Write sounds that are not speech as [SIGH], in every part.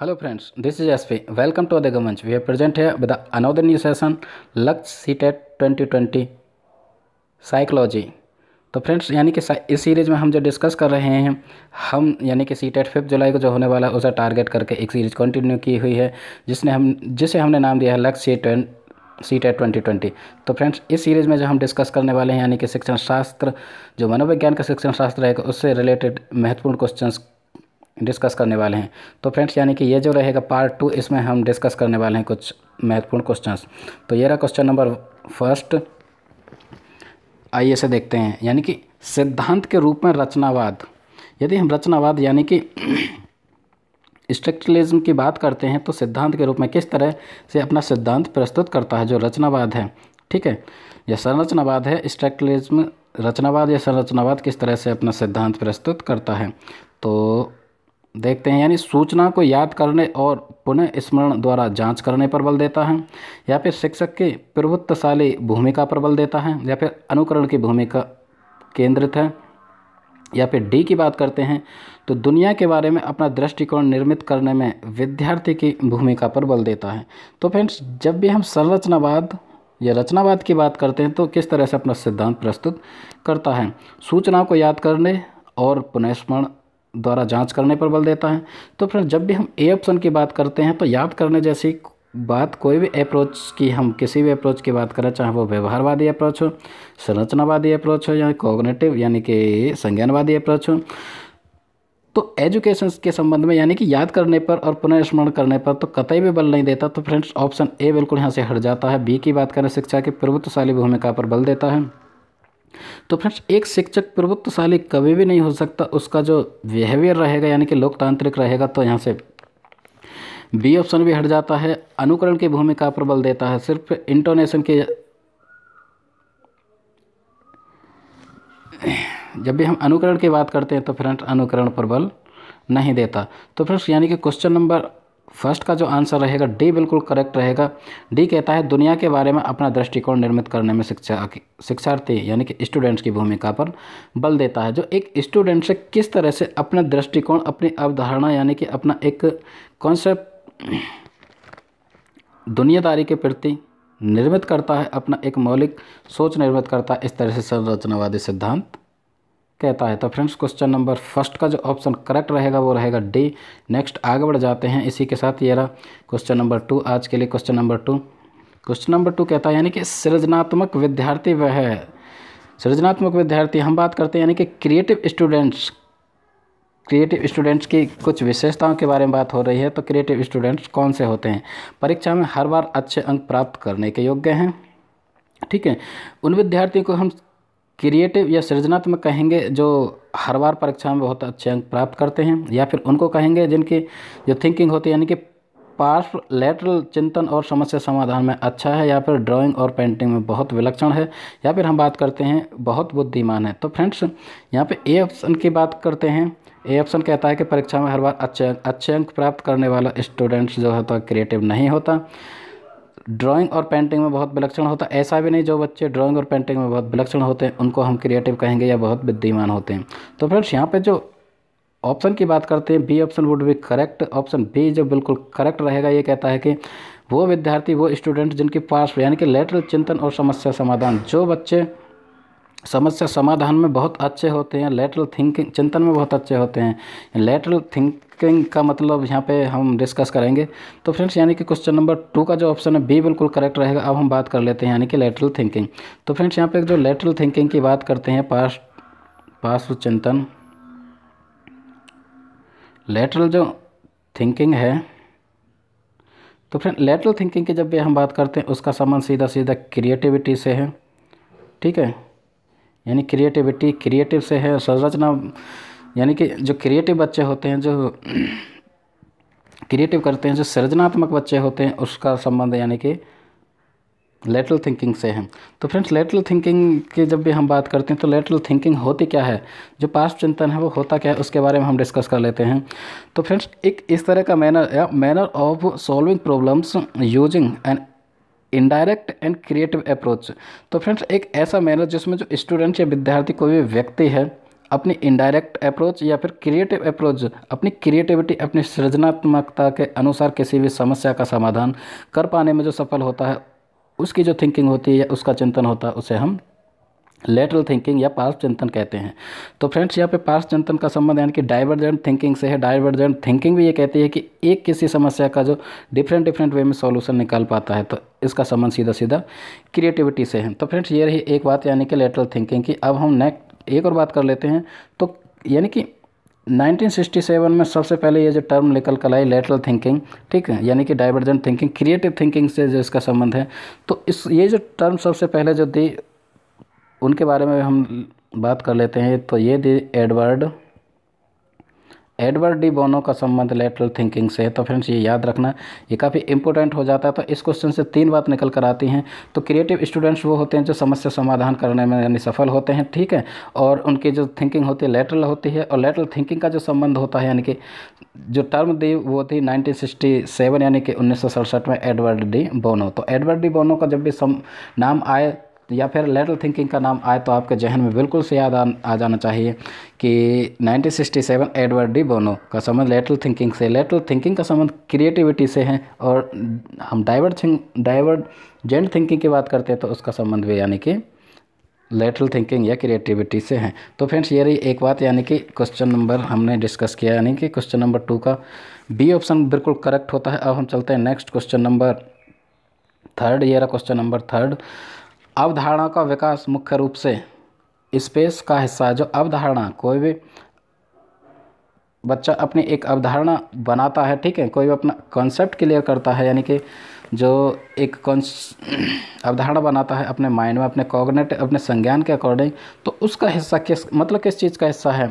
Hello friends, this is SP. Welcome to the government. We are present here with session Lakshya CTET twenty 2020 psychology तो friends यानी कि इस series में हम जो डिस्कस कर रहे हैं हम यानी कि सी टेट फिफ्थ जुलाई को जो होने वाला है उसे टारगेट करके एक सीरीज़ कंटिन्यू की हुई है जिसने हम जिसे हमने नाम दिया है Lakshya CTET CTET twenty twenty तो फ्रेंड्स इस सीरीज़ में जो हम डिस्कस करने वाले हैं यानी कि शिक्षण शास्त्र जो मनोविज्ञान का शिक्षण शास्त्र है उससे रिलेटेड महत्वपूर्ण क्वेश्चंस डिस्कस करने वाले हैं तो फ्रेंड्स यानी कि ये जो रहेगा पार्ट टू इसमें हम डिस्कस करने वाले हैं कुछ महत्वपूर्ण क्वेश्चंस तो ये रहा क्वेश्चन नंबर फर्स्ट आइए से देखते हैं यानी कि सिद्धांत के रूप में रचनावाद यदि हम रचनावाद यानी कि स्ट्रक्चरलिज्म [CLEARS THROAT] की बात करते हैं तो सिद्धांत के रूप में किस तरह से अपना सिद्धांत प्रस्तुत करता है जो रचनावाद है ठीक है या संरचनावाद है स्ट्रक्चरलिज्म रचनावाद या संरचनावाद किस तरह से अपना सिद्धांत प्रस्तुत करता है तो देखते हैं यानी सूचना को याद करने और पुनः स्मरण द्वारा जांच करने पर बल देता है या फिर शिक्षक की प्रभुत्वशाली भूमिका पर बल देता है या फिर अनुकरण की भूमिका केंद्रित है या फिर डी की बात करते हैं तो दुनिया के बारे में अपना दृष्टिकोण निर्मित करने में विद्यार्थी की भूमिका पर बल देता है तो फ्रेंड्स जब भी हम संरचनावाद या रचनावाद की बात करते हैं तो किस तरह से अपना सिद्धांत प्रस्तुत करता है सूचना को याद करने और पुनः स्मरण द्वारा जांच करने पर बल देता है तो फ्रेंड जब भी हम ए ऑप्शन की बात करते हैं तो याद करने जैसी बात कोई भी अप्रोच की हम किसी भी अप्रोच की बात करें चाहे वो व्यवहारवादी अप्रोच हो संरचनावादी अप्रोच हो या कोगनेटिव यानी कि संज्ञानवादी अप्रोच हो तो एजुकेशन के संबंध में यानी कि याद करने पर और पुनर्स्मरण करने पर तो कतई भी बल नहीं देता तो फ्रेंड्स ऑप्शन ए बिल्कुल यहाँ से हट जाता है बी की बात करें शिक्षा की प्रभुत्वशाली भूमिका पर बल देता है तो फ्रेंड्स एक शिक्षक प्रभुत्वशाली कभी भी नहीं हो सकता उसका जो बिहेवियर रहेगा यानी कि लोकतांत्रिक रहेगा तो यहाँ से बी ऑप्शन भी हट जाता है अनुकरण की भूमिका पर बल देता है सिर्फ इंटोनेशन के जब भी हम अनुकरण की बात करते हैं तो फ्रेंड्स अनुकरण पर बल नहीं देता तो फ्रेंड्स यानी कि क्वेश्चन नंबर फर्स्ट का जो आंसर रहेगा डी बिल्कुल करेक्ट रहेगा डी कहता है दुनिया के बारे में अपना दृष्टिकोण निर्मित करने में शिक्षा शिक्षार्थी यानी कि स्टूडेंट्स की भूमिका पर बल देता है जो एक स्टूडेंट से किस तरह से अपना दृष्टिकोण अपनी अवधारणा यानी कि अपना एक कॉन्सेप्ट दुनियादारी के प्रति निर्मित करता है अपना एक मौलिक सोच निर्मित करता है इस तरह से संरचनावादी सिद्धांत कहता है तो फ्रेंड्स क्वेश्चन नंबर फर्स्ट का जो ऑप्शन करेक्ट रहेगा वो रहेगा डी नेक्स्ट आगे बढ़ जाते हैं इसी के साथ ये रहा क्वेश्चन नंबर टू आज के लिए question number two question number two कहता है यानी कि सृजनात्मक विद्यार्थी वह है सृजनात्मक विद्यार्थी हम बात करते हैं यानी कि क्रिएटिव स्टूडेंट्स क्रिएटिव स्टूडेंट्स की कुछ विशेषताओं के बारे में बात हो रही है तो क्रिएटिव स्टूडेंट्स कौन से होते हैं परीक्षा में हर बार अच्छे अंक प्राप्त करने के योग्य हैं ठीक है उन विद्यार्थियों को हम क्रिएटिव या सृजनात्मक कहेंगे जो हर बार परीक्षा में बहुत अच्छे अंक प्राप्त करते हैं या फिर उनको कहेंगे जिनकी जो थिंकिंग होती है यानी कि पार्श लेटरल चिंतन और समस्या समाधान में अच्छा है या फिर ड्राइंग और पेंटिंग में बहुत विलक्षण है या फिर हम बात करते हैं बहुत बुद्धिमान है तो फ्रेंड्स यहाँ पे ए ऑप्शन की बात करते हैं ए ऑप्शन कहता है कि परीक्षा में हर बार अच्छे अच्छे अंक प्राप्त करने वाला स्टूडेंट्स जो है क्रिएटिव तो नहीं होता ड्राइंग और पेंटिंग में बहुत विलक्षण होता है ऐसा भी नहीं जो बच्चे ड्राइंग और पेंटिंग में बहुत विलक्षण होते हैं उनको हम क्रिएटिव कहेंगे या बहुत बुद्धिमान होते हैं तो फ्रेंड्स यहाँ पे जो ऑप्शन की बात करते हैं B option would be correct option B जो बिल्कुल करेक्ट रहेगा ये कहता है कि वो विद्यार्थी वो स्टूडेंट जिनके पास यानी कि लेटरल चिंतन और समस्या समाधान जो बच्चे समस्या समाधान में बहुत अच्छे होते हैं लेटरल थिंकिंग चिंतन में बहुत अच्छे होते हैं लेटरल थिंकिंग का मतलब यहाँ पे हम डिस्कस करेंगे तो फ्रेंड्स यानी कि क्वेश्चन नंबर टू का जो ऑप्शन है बी बिल्कुल करेक्ट रहेगा अब हम बात कर लेते हैं यानी कि लेटरल थिंकिंग तो फ्रेंड्स यहाँ पे जो लेटरल थिंकिंग की बात करते हैं पास पार्श्व चिंतन लेटरल जो थिंकिंग है तो फ्रेंड लेटरल थिंकिंग की जब भी हम बात करते हैं उसका संबंध सीधा सीधा क्रिएटिविटी से है ठीक है यानी क्रिएटिविटी क्रिएटिव से है संरचना यानी कि जो क्रिएटिव बच्चे होते हैं जो क्रिएटिव करते हैं जो सृजनात्मक बच्चे होते हैं उसका संबंध यानी कि लेटरल थिंकिंग से है तो फ्रेंड्स लेटरल थिंकिंग की जब भी हम बात करते हैं तो लेटरल थिंकिंग होती क्या है जो पास्ट चिंतन है वो होता क्या है उसके बारे में हम डिस्कस कर लेते हैं तो फ्रेंड्स एक इस तरह का मैनर या manner of solving problems using and indirect and creative approach तो फ्रेंड्स एक ऐसा मैनर जिसमें जो स्टूडेंट या विद्यार्थी कोई भी व्यक्ति है अपनी इनडायरेक्ट अप्रोच या फिर क्रिएटिव अप्रोच अपनी क्रिएटिविटी अपनी सृजनात्मकता के अनुसार किसी भी समस्या का समाधान कर पाने में जो सफल होता है उसकी जो थिंकिंग होती है या उसका चिंतन होता है उसे हम लेटरल थिंकिंग या पार्श चिंतन कहते हैं तो फ्रेंड्स यहाँ पे पार्श चिंतन का संबंध यानी कि डाइवर्जेंट थिंकिंग से है डाइवर्जेंट थिंकिंग भी ये कहती है कि एक किसी समस्या का जो डिफरेंट डिफरेंट वे में सॉल्यूशन निकाल पाता है तो इसका संबंध सीधा सीधा क्रिएटिविटी से है तो फ्रेंड्स ये रही एक बात यानी कि लेटरल थिंकिंग की अब हम नेक्स्ट एक और बात कर लेते हैं तो यानी कि 1967 में सबसे पहले ये जो टर्म निकल कर आई लेटरल थिंकिंग ठीक है यानी कि डाइवर्जेंट थिंकिंग क्रिएटिव थिंकिंग से जो इसका संबंध है तो इस ये जो टर्म सबसे पहले जो दी उनके बारे में हम बात कर लेते हैं तो ये the Edward Edward De Bono का संबंध लेटरल थिंकिंग से है तो फ्रेंड्स ये याद रखना ये काफ़ी इंपॉर्टेंट हो जाता है तो इस क्वेश्चन से तीन बात निकल कर आती हैं तो क्रिएटिव स्टूडेंट्स वो होते हैं जो समस्या समाधान करने में यानी सफल होते हैं ठीक है और उनकी जो थिंकिंग होती है लेटरल होती है और लेटरल थिंकिंग का जो संबंध होता है यानी कि जो टर्म दी वो थी नाइनटीन यानी कि उन्नीस में एडवर्ड डी बोनो तो एडवर्ड डी बोनो का जब भी सम, नाम आए या फिर लेटरल थिंकिंग का नाम आए तो आपके जहन में बिल्कुल से याद आ, आ जाना चाहिए कि 1967 एडवर्ड डी बोनो का संबंध लेटरल थिंकिंग से लेटरल थिंकिंग का संबंध क्रिएटिविटी से है और हम डाइवर्ट डाइवर्ट जेंट थिंकिंग की बात करते हैं तो उसका संबंध भी यानी कि लेटरल थिंकिंग या क्रिएटिविटी से है तो फ्रेंड्स ये रही एक बात यानी कि क्वेश्चन नंबर हमने डिस्कस किया यानी कि क्वेश्चन नंबर टू का बी ऑप्शन बिल्कुल करेक्ट होता है अब हम चलते हैं नेक्स्ट क्वेश्चन नंबर थर्ड ये रहा क्वेश्चन नंबर थर्ड अवधारणा का विकास मुख्य रूप से स्पेस का हिस्सा जो अवधारणा कोई भी बच्चा अपनी एक अवधारणा बनाता है ठीक है कोई भी अपना कॉन्सेप्ट क्लियर करता है यानी कि जो एक अवधारणा बनाता है अपने माइंड में अपने कॉग्नेट अपने संज्ञान के अकॉर्डिंग तो उसका हिस्सा किस मतलब किस चीज़ का हिस्सा है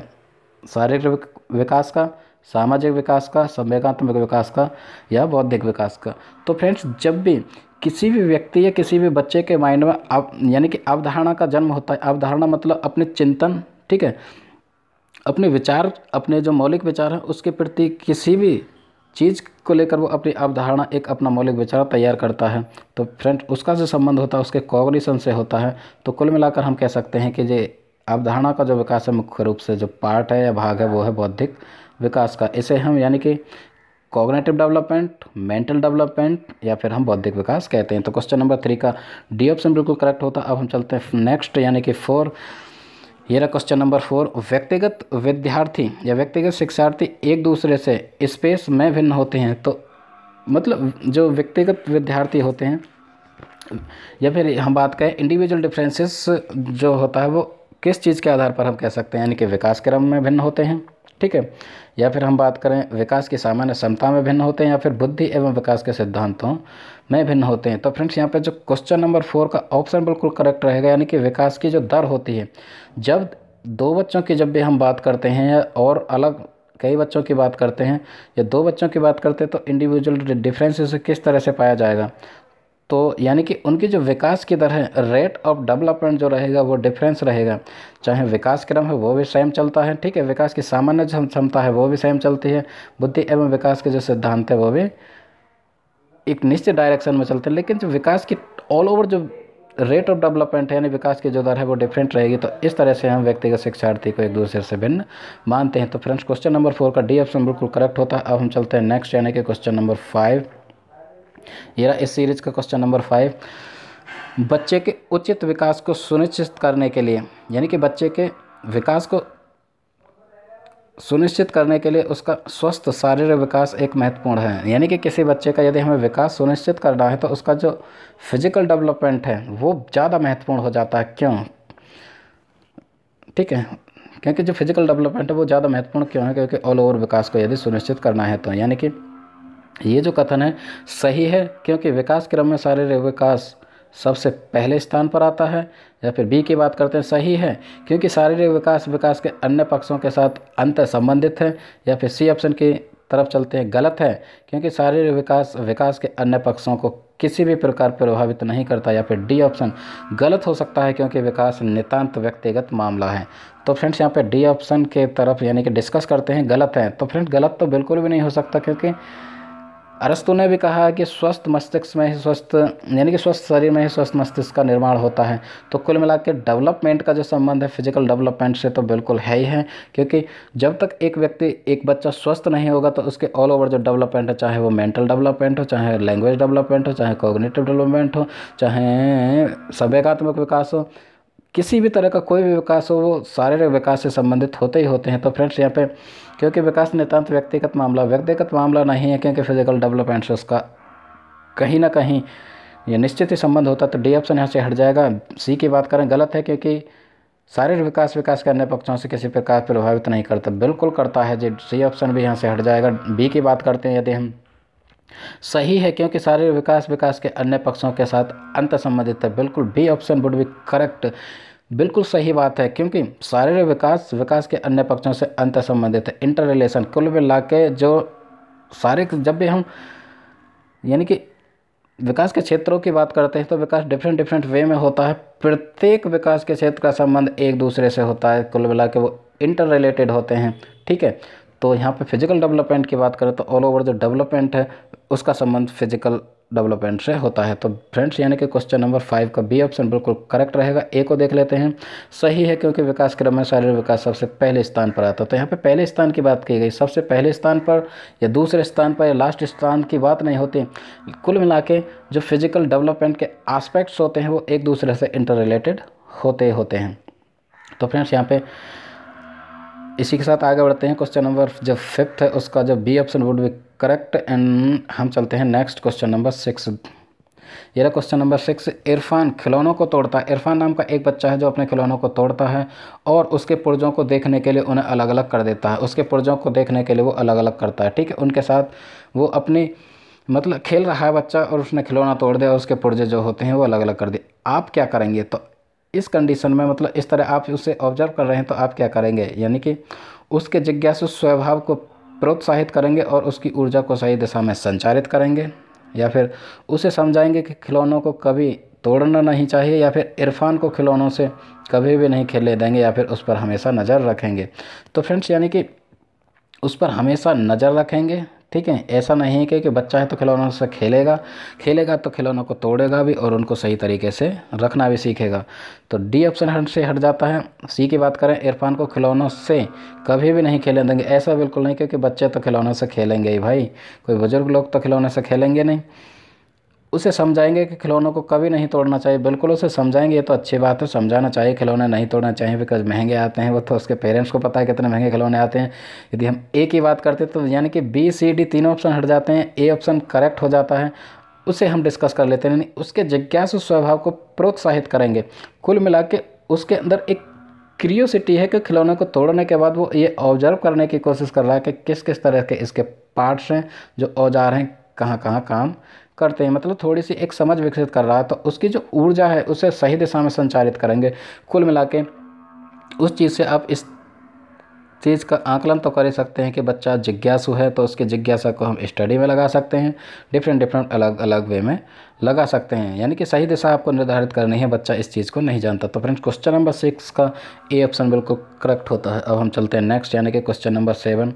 शारीरिक विकास का सामाजिक विकास का संवेगात्मक विकास का या बौद्धिक विकास का तो फ्रेंड्स जब भी किसी भी व्यक्ति या किसी भी बच्चे के माइंड में अब यानी कि अवधारणा का जन्म होता है अवधारणा मतलब अपने चिंतन ठीक है अपने विचार अपने जो मौलिक विचार हैं उसके प्रति किसी भी चीज़ को लेकर वो अपनी अवधारणा एक अपना मौलिक विचार तैयार करता है तो फ्रेंड उसका जो संबंध होता है उसके कॉग्निशन से होता है तो कुल मिलाकर हम कह सकते हैं कि ये अवधारणा का जो विकास है मुख्य रूप से जो पार्ट है या भाग है वो है बौद्धिक विकास का इसे हम यानी कि कॉग्नेटिव डेवलपमेंट मेंटल डेवलपमेंट या फिर हम बौद्धिक विकास कहते हैं तो क्वेश्चन नंबर थ्री का डी ऑप्शन बिल्कुल करेक्ट होता अब हम चलते हैं नेक्स्ट यानी कि फोर ये रहा क्वेश्चन नंबर फोर व्यक्तिगत विद्यार्थी या व्यक्तिगत शिक्षार्थी एक दूसरे से स्पेस में भिन्न होते हैं तो मतलब जो व्यक्तिगत विद्यार्थी होते हैं या फिर हम बात करें इंडिविजुअल डिफरेंसेस जो होता है वो किस चीज़ के आधार पर हम कह सकते हैं यानी कि विकास क्रम में भिन्न होते हैं ठीक है या फिर हम बात करें विकास की सामान्य क्षमता में भिन्न होते हैं या फिर बुद्धि एवं विकास के सिद्धांतों में भिन्न होते हैं तो फ्रेंड्स यहाँ पर जो क्वेश्चन नंबर फोर का ऑप्शन बिल्कुल करेक्ट रहेगा यानी कि विकास की जो दर होती है जब दो बच्चों की जब भी हम बात करते हैं या और अलग कई बच्चों की बात करते हैं या दो बच्चों की बात करते हैं तो इंडिविजुअल डिफरेंसेस किस तरह से पाया जाएगा तो यानी कि उनकी जो विकास की दर है रेट ऑफ डेवलपमेंट जो रहेगा वो डिफरेंस रहेगा चाहे विकास क्रम है वो भी सेम चलता है ठीक है विकास की सामान्य क्षमता है वो भी सेम चलती है बुद्धि एवं विकास के जो सिद्धांत है वो भी एक निश्चित डायरेक्शन में चलते हैं लेकिन जो विकास की ऑल ओवर जो रेट ऑफ डेवलपमेंट है यानी विकास की जो दर है वो डिफरेंट रहेगी तो इस तरह से हम व्यक्तिगत शिक्षार्थी को एक दूसरे से भिन्न मानते हैं तो फ्रेंड्स क्वेश्चन नंबर फोर का डी ऑप्शन बिल्कुल करेक्ट होता है अब हम चलते हैं नेक्स्ट यानी कि क्वेश्चन नंबर फाइव ये रहा इस सीरीज का क्वेश्चन नंबर फाइव बच्चे के उचित विकास को सुनिश्चित करने के लिए यानी कि बच्चे के विकास को सुनिश्चित करने के लिए उसका स्वस्थ शारीरिक विकास एक महत्वपूर्ण है यानी कि किसी बच्चे का यदि हमें विकास सुनिश्चित करना है तो उसका जो फिजिकल डेवलपमेंट है वो ज़्यादा महत्वपूर्ण हो जाता है क्यों ठीक है क्योंकि जो फिजिकल डेवलपमेंट है वो ज़्यादा महत्वपूर्ण क्यों है क्योंकि ऑल ओवर विकास को यदि सुनिश्चित करना है तो यानी कि ये जो कथन है सही है क्योंकि विकास क्रम में शारीरिक विकास सबसे पहले स्थान पर आता है या फिर बी की बात करते हैं सही है क्योंकि शारीरिक विकास विकास के अन्य पक्षों के साथ अंत संबंधित है या फिर सी ऑप्शन की तरफ चलते हैं गलत है क्योंकि शारीरिक विकास विकास के अन्य पक्षों को किसी भी प्रकार प्रभावित नहीं करता या फिर डी ऑप्शन गलत हो सकता है क्योंकि विकास नितांत व्यक्तिगत मामला है तो फ्रेंड्स यहाँ पे डी ऑप्शन के तरफ यानी कि डिस्कस करते हैं गलत है तो फ्रेंड्स गलत तो बिल्कुल भी नहीं हो सकता क्योंकि अरस्तु ने भी कहा है कि स्वस्थ मस्तिष्क में ही स्वस्थ यानी कि स्वस्थ शरीर में ही स्वस्थ मस्तिष्क का निर्माण होता है तो कुल मिला के डेवलपमेंट का जो संबंध है फिजिकल डेवलपमेंट से तो बिल्कुल है ही है क्योंकि जब तक एक व्यक्ति एक बच्चा स्वस्थ नहीं होगा तो उसके ऑल ओवर जो डेवलपमेंट है चाहे वो मेंटल डेवलपमेंट हो चाहे लैंग्वेज डेवलपमेंट हो चाहे कोग्नेटिव डेवलपमेंट हो चाहे संवेगात्मक विकास हो किसी भी तरह का कोई भी विकास हो वो शारीरिक विकास से संबंधित होते ही होते हैं तो फ्रेंड्स यहाँ पे क्योंकि विकास नितान्त व्यक्तिगत मामला व्यक्तिगत मामला नहीं है क्योंकि फिजिकल डेवलपमेंट से उसका कहीं ना कहीं ये निश्चित ही संबंध होता तो डी ऑप्शन यहाँ से हट जाएगा सी की बात करें गलत है क्योंकि शारीरिक विकास विकास के अन्य पक्षों से किसी प्रकार प्रभावित नहीं करता बिल्कुल करता है जी सी ऑप्शन भी यहाँ से हट जाएगा बी की बात करते हैं यदि हम सही है क्योंकि शारीरिक विकास विकास के अन्य पक्षों के साथ अंत संबंधित है बिल्कुल B option would be correct बिल्कुल सही बात है क्योंकि शारीरिक विकास विकास के अन्य पक्षों से अंत संबंधित है इंटर रिलेशन कुल मिला के जो शारीरिक जब भी हम यानी कि विकास के क्षेत्रों की बात करते हैं तो विकास डिफरेंट डिफरेंट वे में होता है प्रत्येक विकास के क्षेत्र का संबंध एक दूसरे से होता है कुल मिला के वो इंटर रिलेटेड होते हैं ठीक है तो यहाँ पे फिजिकल डेवलपमेंट की बात करें तो ऑल ओवर जो डेवलपमेंट है उसका संबंध फिजिकल डेवलपमेंट से होता है तो फ्रेंड्स यानी कि क्वेश्चन नंबर फाइव का बी ऑप्शन बिल्कुल करेक्ट रहेगा ए को देख लेते हैं सही है क्योंकि विकास क्रम में शारीरिक विकास सबसे पहले स्थान पर आता है तो यहाँ पे पहले स्थान की बात की गई सबसे पहले स्थान पर या दूसरे स्थान पर या लास्ट स्थान की बात नहीं होती कुल मिला जो फिजिकल डेवलपमेंट के आस्पेक्ट्स होते हैं वो एक दूसरे से इंटर रिलेटेड होते होते हैं तो फ्रेंड्स यहाँ पर इसी के साथ आगे बढ़ते हैं क्वेश्चन नंबर जो फिफ्थ है उसका जो B option would be correct and हम चलते हैं नेक्स्ट क्वेश्चन नंबर सिक्स ये रहा क्वेश्चन नंबर सिक्स इरफान खिलौनों को तोड़ता है इरफान नाम का एक बच्चा है जो अपने खिलौनों को तोड़ता है और उसके पुर्जों को देखने के लिए उन्हें अलग अलग कर देता है उसके पुर्जों को देखने के लिए वो अलग अलग करता है ठीक है उनके साथ वो अपनी मतलब खेल रहा है बच्चा और उसने खिलौना तोड़ दिया और उसके पुर्जे जो होते हैं वो अलग अलग कर दिए आप क्या करेंगे तो इस कंडीशन में मतलब इस तरह आप उसे ऑब्जर्व कर रहे हैं तो आप क्या करेंगे यानी कि उसके जिज्ञासु स्वभाव को प्रोत्साहित करेंगे और उसकी ऊर्जा को सही दिशा में संचारित करेंगे या फिर उसे समझाएंगे कि खिलौनों को कभी तोड़ना नहीं चाहिए या फिर इरफान को खिलौनों से कभी भी नहीं खेलने देंगे या फिर उस पर हमेशा नज़र रखेंगे तो फ्रेंड्स यानी कि उस पर हमेशा नज़र रखेंगे ठीक है ऐसा नहीं है कि, बच्चा है तो खिलौनों से खेलेगा खेलेगा तो खिलौनों को तोड़ेगा भी और उनको सही तरीके से रखना भी सीखेगा तो डी ऑप्शन हट से हट जाता है सी की बात करें इरफान को खिलौनों से कभी भी नहीं खेलने देंगे ऐसा बिल्कुल नहीं क्योंकि बच्चे तो खिलौनों से खेलेंगे ही भाई कोई बुज़ुर्ग लोग तो खिलौने से खेलेंगे नहीं उसे समझाएंगे कि खिलौनों को कभी नहीं तोड़ना चाहिए बिल्कुल उसे समझाएंगे ये तो अच्छी बात है समझाना चाहिए खिलौने नहीं तोड़ना चाहिए बिकॉज महंगे आते हैं वो तो उसके पेरेंट्स को पता है कितने महंगे खिलौने आते हैं यदि हम ए की बात करते तो यानी कि बी सी डी तीनों ऑप्शन हट जाते हैं ए ऑप्शन करेक्ट हो जाता है उसे हम डिस्कस कर लेते हैं उसके जिज्ञासु स्वभाव को प्रोत्साहित करेंगे कुल मिला के उसके अंदर एक क्रियोसिटी है कि खिलौने को तोड़ने के बाद वो ये ऑब्जर्व करने की कोशिश कर रहा है कि किस किस तरह के इसके पार्ट्स हैं जो औजार हैं कहाँ कहाँ काम करते हैं मतलब थोड़ी सी एक समझ विकसित कर रहा है तो उसकी जो ऊर्जा है उसे सही दिशा में संचालित करेंगे कुल मिला के उस चीज़ से आप इस चीज़ का आकलन तो कर ही सकते हैं कि बच्चा जिज्ञासु है तो उसके जिज्ञासा को हम स्टडी में लगा सकते हैं डिफरेंट डिफरेंट अलग अलग वे में लगा सकते हैं यानी कि सही दिशा आपको निर्धारित करनी है बच्चा इस चीज़ को नहीं जानता तो फ्रेंड्स क्वेश्चन नंबर सिक्स का ए ऑप्शन बिल्कुल करेक्ट होता है अब हम चलते हैं नेक्स्ट यानी कि क्वेश्चन नंबर सेवन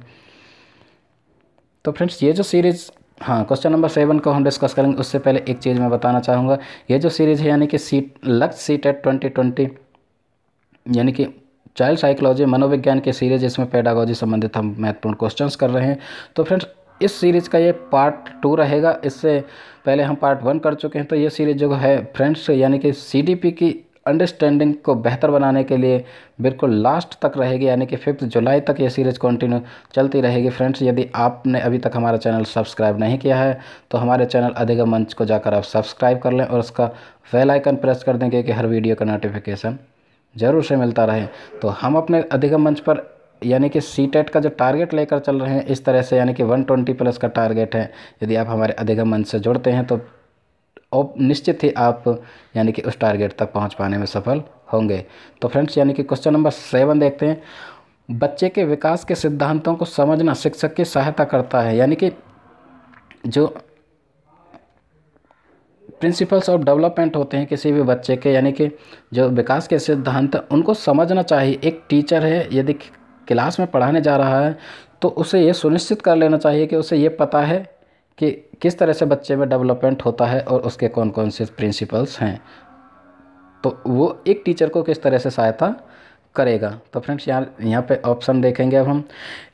तो फ्रेंड्स ये जो सीरीज़ हाँ क्वेश्चन नंबर सेवन को हम डिस्कस करेंगे उससे पहले एक चीज़ मैं बताना चाहूँगा ये जो सीरीज़ है यानी कि CTET Lakshya CTET twenty twenty यानी कि चाइल्ड साइकोलॉजी मनोविज्ञान की सीरीज इसमें पेडागोजी संबंधित हम महत्वपूर्ण क्वेश्चंस कर रहे हैं तो फ्रेंड्स इस सीरीज़ का ये पार्ट टू रहेगा इससे पहले हम पार्ट वन कर चुके हैं तो ये सीरीज जो है फ्रेंड्स यानी कि सी की अंडरस्टैंडिंग को बेहतर बनाने के लिए बिल्कुल लास्ट तक रहेगी यानी कि फिफ्थ जुलाई तक ये सीरीज़ कंटिन्यू चलती रहेगी फ्रेंड्स यदि आपने अभी तक हमारा चैनल सब्सक्राइब नहीं किया है तो हमारे चैनल अधिगम मंच को जाकर आप सब्सक्राइब कर लें और उसका वेल आइकन प्रेस कर दें क्योंकि हर वीडियो का नोटिफिकेशन ज़रूर से मिलता रहे तो हम अपने अधिगम मंच पर यानी कि सी टेट e का जो टारगेट लेकर चल रहे हैं इस तरह से यानी कि वन प्लस का टारगेट है यदि आप हमारे अधिगम मंच से जुड़ते हैं तो और निश्चित ही आप यानी कि उस टारगेट तक पहुंच पाने में सफल होंगे तो फ्रेंड्स यानी कि क्वेश्चन नंबर सेवन देखते हैं बच्चे के विकास के सिद्धांतों को समझना शिक्षक की सहायता करता है यानी कि जो प्रिंसिपल्स ऑफ डेवलपमेंट होते हैं किसी भी बच्चे के यानी कि जो विकास के सिद्धांत उनको समझना चाहिए एक टीचर है यदि क्लास में पढ़ाने जा रहा है तो उसे ये सुनिश्चित कर लेना चाहिए कि उसे ये पता है कि किस तरह से बच्चे में डेवलपमेंट होता है और उसके कौन कौन से प्रिंसिपल्स हैं तो वो एक टीचर को किस तरह से सहायता करेगा तो फ्रेंड्स यहाँ यहाँ पे ऑप्शन देखेंगे अब हम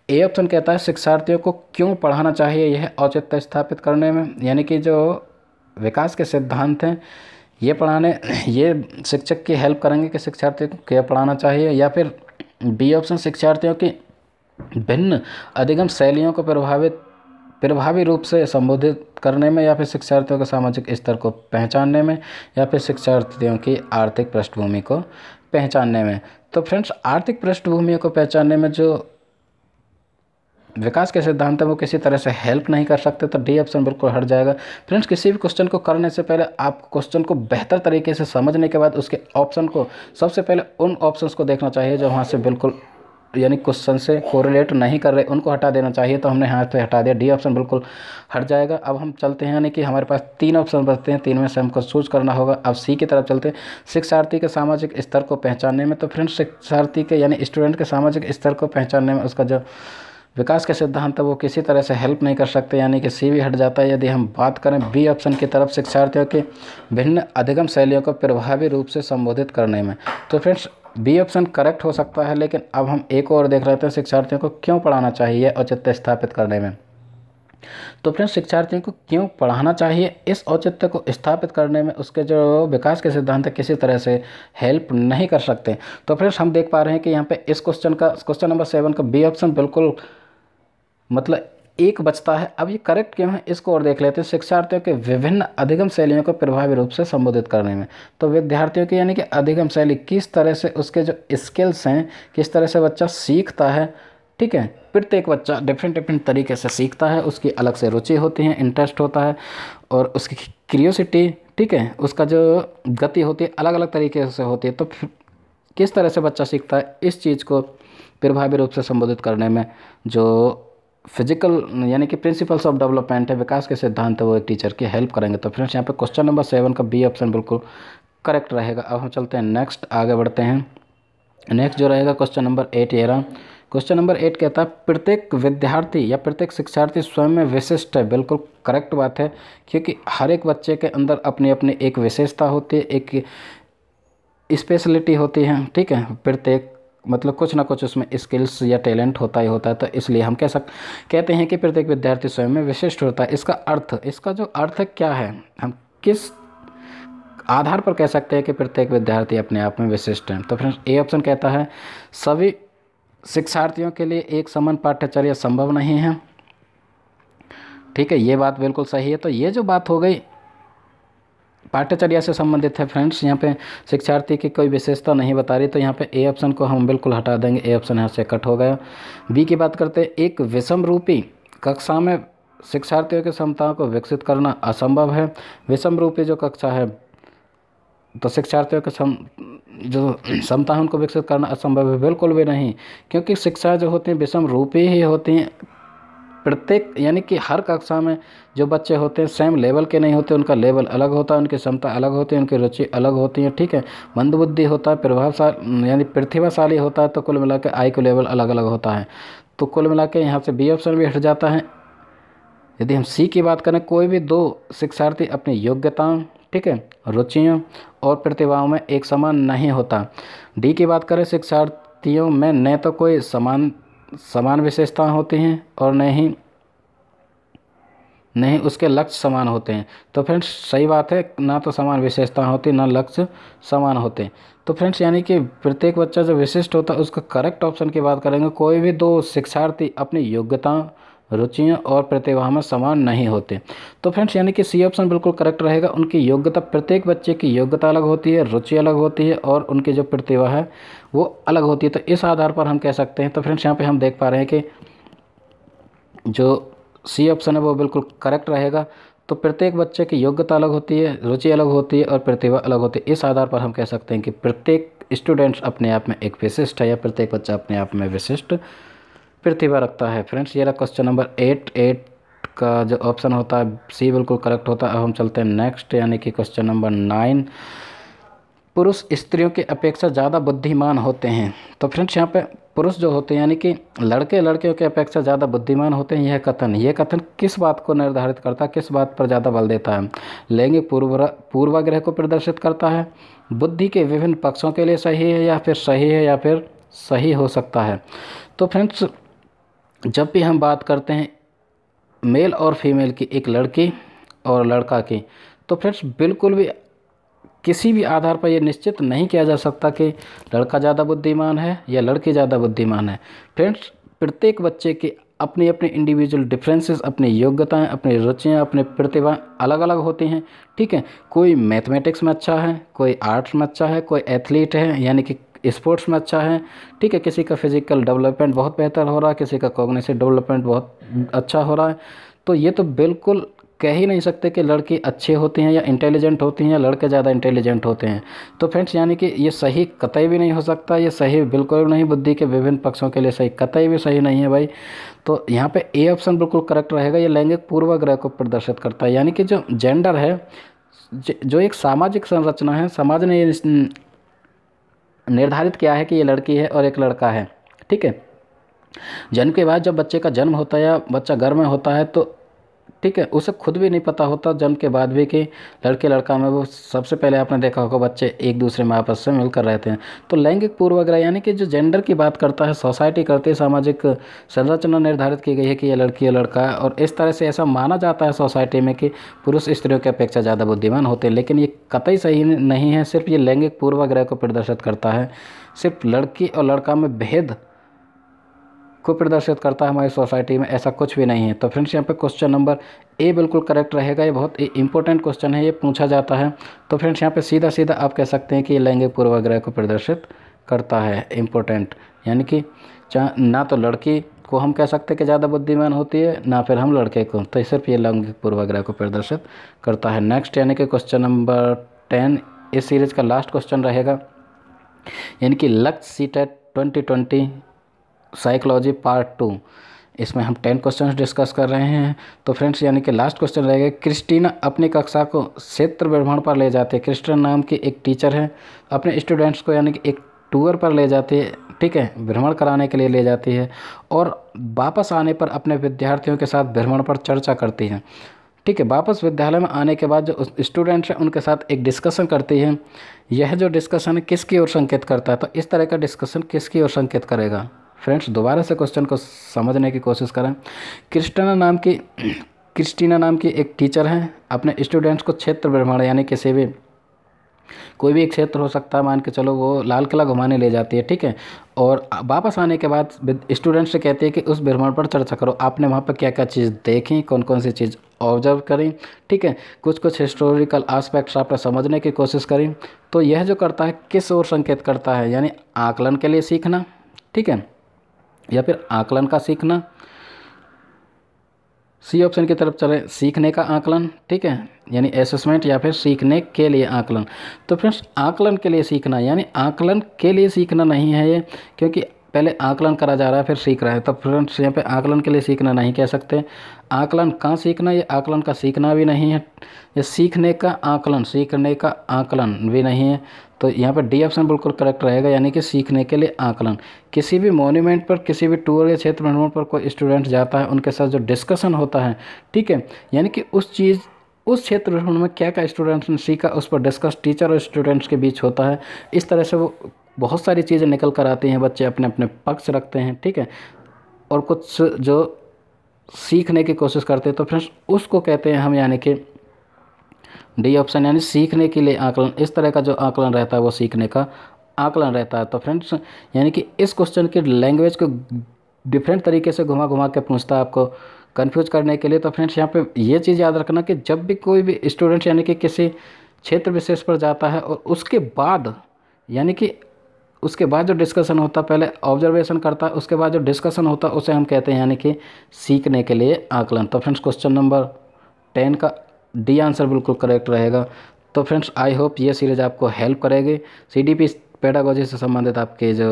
ए ऑप्शन कहता है शिक्षार्थियों को क्यों पढ़ाना चाहिए यह औचित्य स्थापित करने में यानी कि जो विकास के सिद्धांत हैं ये पढ़ाने ये शिक्षक की हेल्प करेंगे कि शिक्षार्थियों को क्या पढ़ाना चाहिए या फिर बी ऑप्शन शिक्षार्थियों की भिन्न अधिगम शैलियों को प्रभावित प्रभावी रूप से संबोधित करने में या फिर शिक्षार्थियों के सामाजिक स्तर को पहचानने में या फिर शिक्षार्थियों की आर्थिक पृष्ठभूमि को पहचानने में तो फ्रेंड्स आर्थिक पृष्ठभूमियों को पहचानने में जो विकास के सिद्धांत है वो किसी तरह से हेल्प नहीं कर सकते तो डी ऑप्शन बिल्कुल हट जाएगा फ्रेंड्स किसी भी क्वेश्चन को करने से पहले आप क्वेश्चन को बेहतर तरीके से समझने के बाद उसके ऑप्शन को सबसे पहले उन ऑप्शंस को देखना चाहिए जो वहाँ से बिल्कुल यानी क्वेश्चन से कोरिलेट नहीं कर रहे उनको हटा देना चाहिए तो हमने हाथ से तो हटा दिया डी ऑप्शन बिल्कुल हट जाएगा अब हम चलते हैं यानी कि हमारे पास तीन ऑप्शन बचते हैं तीन में से हमको चूज करना होगा अब सी की तरफ चलते हैं शिक्षार्थी के सामाजिक स्तर को पहचानने में तो फ्रेंड्स शिक्षार्थी के यानी स्टूडेंट के सामाजिक स्तर को पहचानने में उसका जो विकास के सिद्धांत वो किसी तरह से हेल्प नहीं कर सकते यानी कि सी भी हट जाता है यदि हम बात करें बी ऑप्शन की तरफ शिक्षार्थियों के भिन्न अधिगम शैलियों को प्रभावी रूप से संबोधित करने में तो फ्रेंड्स बी ऑप्शन करेक्ट हो सकता है लेकिन अब हम एक और देख रहे थे शिक्षार्थियों को क्यों पढ़ाना चाहिए औचित्य स्थापित करने में तो फ्रेंड्स शिक्षार्थियों को क्यों पढ़ाना चाहिए इस औचित्य को स्थापित करने में उसके जो विकास के सिद्धांत है किसी तरह से हेल्प नहीं कर सकते तो फ्रेंड्स हम देख पा रहे हैं कि यहाँ पे इस क्वेश्चन का क्वेश्चन नंबर सेवन का बी ऑप्शन बिल्कुल मतलब एक बचता है अब ये करेक्ट क्यों है इसको और देख लेते हैं शिक्षार्थियों के विभिन्न अधिगम शैलियों को प्रभावी रूप से संबोधित करने में तो विद्यार्थियों की यानी कि अधिगम शैली किस तरह से उसके जो स्किल्स हैं किस तरह से बच्चा सीखता है ठीक है प्रत्येक बच्चा डिफरेंट डिफरेंट तरीके से सीखता है उसकी अलग से रुचि होती है इंटरेस्ट होता है और उसकी क्रियोसिटी ठीक है उसका जो गति होती है अलग अलग तरीके से होती है तो किस तरह से बच्चा सीखता है इस चीज़ को प्रभावी रूप से संबोधित करने में जो फिजिकल यानी कि प्रिंसिपल्स ऑफ डेवलपमेंट है विकास के सिद्धांत है वो एक टीचर की हेल्प करेंगे तो फ्रेंड्स यहाँ पे क्वेश्चन नंबर सेवन का बी ऑप्शन बिल्कुल करेक्ट रहेगा अब हम चलते हैं नेक्स्ट आगे बढ़ते हैं नेक्स्ट जो रहेगा क्वेश्चन नंबर एट ये रहा क्वेश्चन नंबर एट कहता है प्रत्येक विद्यार्थी या प्रत्येक शिक्षार्थी स्वयं में विशिष्ट है बिल्कुल करेक्ट बात है क्योंकि हर एक बच्चे के अंदर अपनी अपनी एक विशेषता होती है एक स्पेशलिटी होती है ठीक है प्रत्येक मतलब कुछ ना कुछ उसमें स्किल्स या टैलेंट होता ही होता है तो इसलिए हम कह सक कहते हैं कि प्रत्येक विद्यार्थी स्वयं में विशिष्ट होता है इसका अर्थ इसका जो अर्थ क्या है हम किस आधार पर कह सकते हैं कि प्रत्येक विद्यार्थी अपने आप में विशिष्ट हैं तो फिर ए ऑप्शन कहता है सभी शिक्षार्थियों के लिए एक समान पाठ्यचर्या संभव नहीं है ठीक है ये बात बिल्कुल सही है तो ये जो बात हो गई पाठ्यचर्या से संबंधित है फ्रेंड्स यहाँ पे शिक्षार्थी की कोई विशेषता नहीं बता रही तो यहाँ पे ए ऑप्शन को हम बिल्कुल हटा देंगे ए ऑप्शन यहाँ से कट हो गया बी की बात करते हैं एक विषम रूपी कक्षा में शिक्षार्थियों की क्षमताओं को विकसित करना असंभव है विषम रूपी जो कक्षा है तो शिक्षार्थियों के सम जो क्षमता है उनको विकसित करना असंभव है बिल्कुल भी नहीं क्योंकि शिक्षा जो होती है विषम रूपी ही होती हैं प्रत्येक यानी कि हर कक्षा में जो बच्चे होते हैं सेम लेवल के नहीं होते उनका लेवल अलग होता है उनकी क्षमता अलग होती है उनकी रुचि अलग होती है ठीक है मंदबुद्धि होता है प्रभावशाली यानी प्रतिभाशाली होता है तो कुल मिला के आई लेवल अलग अलग होता है तो कुल मिला के यहाँ से बी ऑप्शन भी हट जाता है यदि हम सी की बात करें कोई भी दो शिक्षार्थी अपनी योग्यताओं ठीक है रुचियों और प्रतिभाओं में एक समान नहीं होता डी की बात करें शिक्षार्थियों में न तो कोई समान समान विशेषताएं होती हैं और न ही नहीं उसके लक्ष्य समान होते हैं तो फ्रेंड्स सही बात है ना तो समान विशेषताएं होती ना लक्ष्य समान होते हैं तो फ्रेंड्स यानी कि प्रत्येक बच्चा जो विशिष्ट होता है उसका करेक्ट ऑप्शन की बात करेंगे कोई भी दो शिक्षार्थी अपनी योग्यता रुचियों और प्रतिभा में समान नहीं होते तो फ्रेंड्स यानी कि सी ऑप्शन बिल्कुल करेक्ट रहेगा उनकी योग्यता प्रत्येक बच्चे की योग्यता अलग होती है रुचि अलग होती है और उनकी जो प्रतिभा है वो अलग होती है तो इस आधार पर हम कह सकते हैं तो फ्रेंड्स यहाँ पर हम देख पा रहे हैं कि जो सी ऑप्शन है वो बिल्कुल करेक्ट रहेगा तो प्रत्येक बच्चे की योग्यता अलग होती है रुचि अलग होती है और प्रतिभा अलग होती है इस आधार पर हम कह सकते हैं कि प्रत्येक स्टूडेंट्स अपने आप में एक विशिष्ट है या प्रत्येक बच्चा अपने आप में विशिष्ट प्रतिभा रखता है फ्रेंड्स ये रहा क्वेश्चन नंबर एट एट का जो ऑप्शन होता है सी बिल्कुल करेक्ट होता है अब हम चलते हैं नेक्स्ट यानी कि क्वेश्चन नंबर नाइन पुरुष स्त्रियों की अपेक्षा ज़्यादा बुद्धिमान होते हैं तो फ्रेंड्स यहाँ पे पुरुष जो होते हैं यानी कि लड़के लड़कियों की अपेक्षा ज़्यादा बुद्धिमान होते हैं यह कथन यह कथन किस बात को निर्धारित करता है किस बात पर ज़्यादा बल देता है लैंगिक पूर्व पूर्वाग्रह को प्रदर्शित करता है बुद्धि के विभिन्न पक्षों के लिए सही है या फिर सही है या फिर सही हो सकता है तो फ्रेंड्स जब भी हम बात करते हैं मेल और फीमेल की एक लड़की और लड़का की तो फ्रेंड्स बिल्कुल भी किसी भी आधार पर यह निश्चित नहीं किया जा सकता कि लड़का ज़्यादा बुद्धिमान है या लड़की ज़्यादा बुद्धिमान है फ्रेंड्स प्रत्येक बच्चे के अपने अपने इंडिविजुअल डिफरेंसेस अपनी योग्यताएं अपनी रुचियां अपने प्रतिभा अलग अलग होती हैं ठीक है कोई मैथमेटिक्स में अच्छा है कोई आर्ट्स में अच्छा है कोई एथलीट है यानी कि स्पोर्ट्स में अच्छा है ठीक है किसी का फिज़िकल डेवलपमेंट बहुत बेहतर हो रहा है किसी का कॉग्नेसिव डेवलपमेंट बहुत अच्छा हो रहा है तो ये तो बिल्कुल कह ही नहीं सकते कि लड़की अच्छे होती हैं या इंटेलिजेंट होती हैं या लड़के ज़्यादा इंटेलिजेंट होते हैं तो फ्रेंड्स यानी कि ये सही कतई भी नहीं हो सकता ये सही बिल्कुल नहीं बुद्धि के विभिन्न पक्षों के लिए सही कतई भी सही नहीं है भाई तो यहाँ पे ए ऑप्शन बिल्कुल करेक्ट रहेगा ये लैंगिक पूर्वाग्रह को प्रदर्शित करता है यानी कि जो जेंडर है जो एक सामाजिक संरचना है समाज ने निर्धारित किया है कि ये लड़की है और एक लड़का है ठीक है जन्म के बाद जब बच्चे का जन्म होता है या बच्चा गर्भ में होता है तो ठीक है उसे खुद भी नहीं पता होता जन्म के बाद भी कि लड़के लड़का में वो सबसे पहले आपने देखा होगा बच्चे एक दूसरे में आपस में मिलकर रहते हैं तो लैंगिक पूर्वाग्रह यानी कि जो जेंडर की बात करता है सोसाइटी करती है सामाजिक संरचना निर्धारित की गई है कि यह लड़की या लड़का है और इस तरह से ऐसा माना जाता है सोसाइटी में कि पुरुष स्त्रियों की अपेक्षा ज़्यादा बुद्धिमान होते हैं लेकिन ये कतई सही नहीं है सिर्फ ये लैंगिक पूर्वाग्रह को प्रदर्शित करता है सिर्फ लड़की और लड़का में भेद को प्रदर्शित करता है हमारी सोसाइटी में ऐसा कुछ भी नहीं है तो फ्रेंड्स यहाँ पे क्वेश्चन नंबर ए बिल्कुल करेक्ट रहेगा ये बहुत इंपॉर्टेंट क्वेश्चन है ये पूछा जाता है तो फ्रेंड्स यहाँ पे सीधा सीधा आप कह सकते हैं कि ये लैंगिक पूर्वाग्रह को प्रदर्शित करता है इम्पोर्टेंट यानी कि ना तो लड़की को हम कह सकते हैं कि ज़्यादा बुद्धिमान होती है ना फिर हम लड़के को तो सिर्फ ये लैंगिक पूर्वाग्रह को प्रदर्शित करता है नेक्स्ट यानी कि क्वेश्चन नंबर टेन इस सीरीज़ का लास्ट क्वेश्चन रहेगा यानी कि Lakshya CTET twenty psychology part two इसमें हम टेन क्वेश्चन डिस्कस कर रहे हैं तो फ्रेंड्स यानी कि लास्ट क्वेश्चन रहेगा क्रिस्टीना अपनी कक्षा को क्षेत्र भ्रमण पर ले जाते हैं क्रिस्टन नाम की एक टीचर है अपने स्टूडेंट्स को यानी कि एक टूर पर ले जाती है ठीक है भ्रमण कराने के लिए ले जाती है और वापस आने पर अपने विद्यार्थियों के साथ भ्रमण पर चर्चा करती है ठीक है वापस विद्यालय में आने के बाद जो स्टूडेंट्स हैं उनके साथ एक डिस्कशन करती है यह जो डिस्कशन है किसकी ओर संकेत करता है तो इस तरह का डिस्कशन किसकी ओर संकेत करेगा फ्रेंड्स दोबारा से क्वेश्चन को समझने की कोशिश करें क्रिस्टना नाम की क्रिस्टीना नाम की एक टीचर हैं अपने स्टूडेंट्स को क्षेत्र भ्रमण यानी किसी भी कोई भी एक क्षेत्र हो सकता है मान के चलो वो लाल किला घुमाने ले जाती है ठीक है और वापस आने के बाद स्टूडेंट्स से कहती है कि उस भ्रमण पर चर्चा करो आपने वहाँ पर क्या क्या चीज़ देखी कौन कौन सी चीज़ ऑब्जर्व करी ठीक है कुछ कुछ हिस्टोरिकल आस्पेक्ट्स आपने समझने की कोशिश करी तो यह जो करता है किस ओर संकेत करता है यानी आकलन के लिए सीखना ठीक है या फिर आकलन का सीखना सी ऑप्शन की तरफ चले सीखने का आकलन ठीक है यानी एसेसमेंट या फिर सीखने के लिए आकलन तो फ्रेंड्स आकलन के लिए सीखना यानी आकलन के लिए सीखना नहीं है ये क्योंकि पहले आकलन करा जा रहा है फिर सीख रहा है तो फ्रेंड्स यहाँ पे आकलन के लिए सीखना नहीं कह सकते आकलन कहाँ सीखना ये आकलन का सीखना भी नहीं है ये सीखने का आकलन सीखने का आकलन भी नहीं है तो यहाँ पर डी ऑप्शन बिल्कुल करेक्ट रहेगा यानी कि सीखने के लिए आकलन किसी भी मोन्यूमेंट पर किसी भी टूर या क्षेत्र भ्रमण पर कोई स्टूडेंट जाता है उनके साथ जो डिस्कशन होता है ठीक है यानी कि उस चीज़ उस क्षेत्र भ्रमण में क्या क्या स्टूडेंट्स ने सीखा उस पर डिस्कस टीचर और स्टूडेंट्स के बीच होता है इस तरह से वो बहुत सारी चीज़ें निकल कर आती हैं बच्चे अपने अपने पक्ष रखते हैं ठीक है और कुछ जो सीखने की कोशिश करते हैं तो फ्रेंड्स उसको कहते हैं हम यानी कि डी ऑप्शन यानी सीखने के लिए आकलन इस तरह का जो आकलन रहता है वो सीखने का आकलन रहता है तो फ्रेंड्स यानी कि इस क्वेश्चन की लैंग्वेज को डिफरेंट तरीके से घुमा घुमा के पूछता है आपको कन्फ्यूज करने के लिए तो फ्रेंड्स यहाँ पे ये चीज़ याद रखना कि जब भी कोई भी स्टूडेंट यानी कि किसी क्षेत्र विशेष पर जाता है और उसके बाद यानी कि उसके बाद जो डिस्कशन होता है पहले ऑब्जर्वेशन करता है उसके बाद जो डिस्कशन होता है उसे हम कहते हैं यानी कि सीखने के लिए आकलन तो फ्रेंड्स क्वेश्चन नंबर टेन का डी आंसर बिल्कुल करेक्ट रहेगा तो फ्रेंड्स आई होप ये सीरीज़ आपको हेल्प करेगी सीडीपी पेडागोजी से संबंधित आपके जो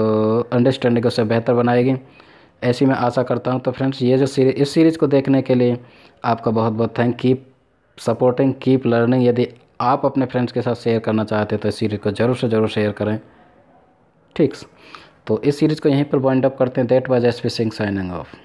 अंडरस्टैंडिंग उससे उसे बेहतर बनाएगी ऐसी मैं आशा करता हूँ तो फ्रेंड्स ये जो सीरीज इस सीरीज़ को देखने के लिए आपका बहुत बहुत thank keep supporting keep learning यदि आप अपने फ्रेंड्स के साथ शेयर करना चाहते हैं तो इस सीरीज़ को ज़रूर से ज़रूर शेयर करें ठीक तो इस सीरीज़ को यहीं पर वाइंड अप करते हैं that was S P Singh signing of